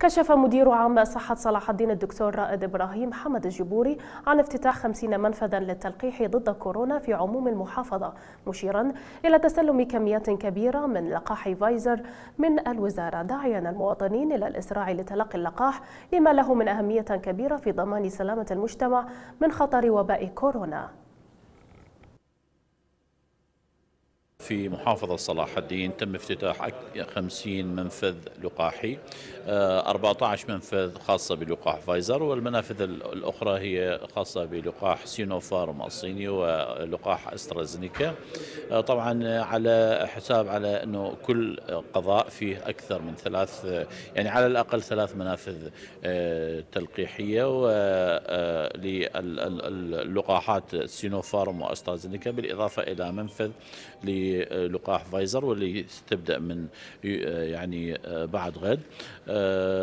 كشف مدير عام صحة صلاح الدين الدكتور رائد إبراهيم حمد الجبوري عن افتتاح 50 منفذا للتلقيح ضد كورونا في عموم المحافظة مشيرا إلى تسلم كميات كبيرة من لقاح فايزر من الوزارة داعيا المواطنين إلى الإسراع لتلقي اللقاح لما له من أهمية كبيرة في ضمان سلامة المجتمع من خطر وباء كورونا في محافظة صلاح الدين تم افتتاح 50 منفذ لقاحي 14 آه، منفذ خاصة بلقاح فايزر والمنافذ الأخرى هي خاصة بلقاح سينوفارم الصيني ولقاح أسترازينيكا آه، طبعا على حساب على أنه كل قضاء فيه أكثر من ثلاث يعني على الأقل ثلاث منافذ آه، تلقيحية للقاحات سينوفارم وأسترازينيكا بالإضافة إلى منفذ لقاح فايزر واللي ستبدا من يعني بعد غد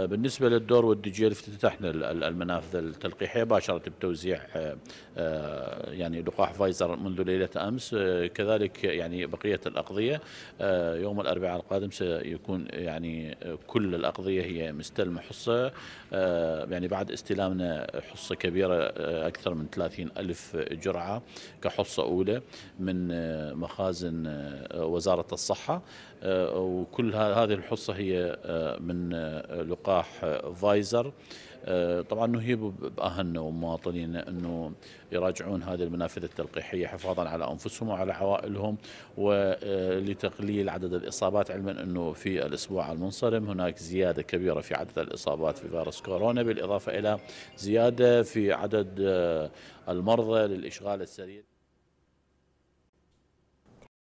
بالنسبه للدور والدجيل افتتحنا المنافذ التلقيحيه باشرت بتوزيع يعني لقاح فايزر منذ ليله امس كذلك يعني بقيه الاقضيه يوم الاربعاء القادم سيكون يعني كل الاقضيه هي مستلمه حصه يعني بعد استلامنا حصه كبيره اكثر من 30 الف جرعه كحصه اولى من مخازن آه، وزارة الصحة آه، وكل هذه الحصة هي آه، من لقاح فايزر طبعا نهيب باهلنا ومواطنينا انه يراجعون هذه المنافذ التلقيحيه حفاظا على انفسهم وعلى عوائلهم ولتقليل عدد الاصابات علما انه في الاسبوع المنصرم هناك زياده كبيره في عدد الاصابات في فيروس كورونا بالاضافه الى زياده في عدد المرضى للاشغال السريع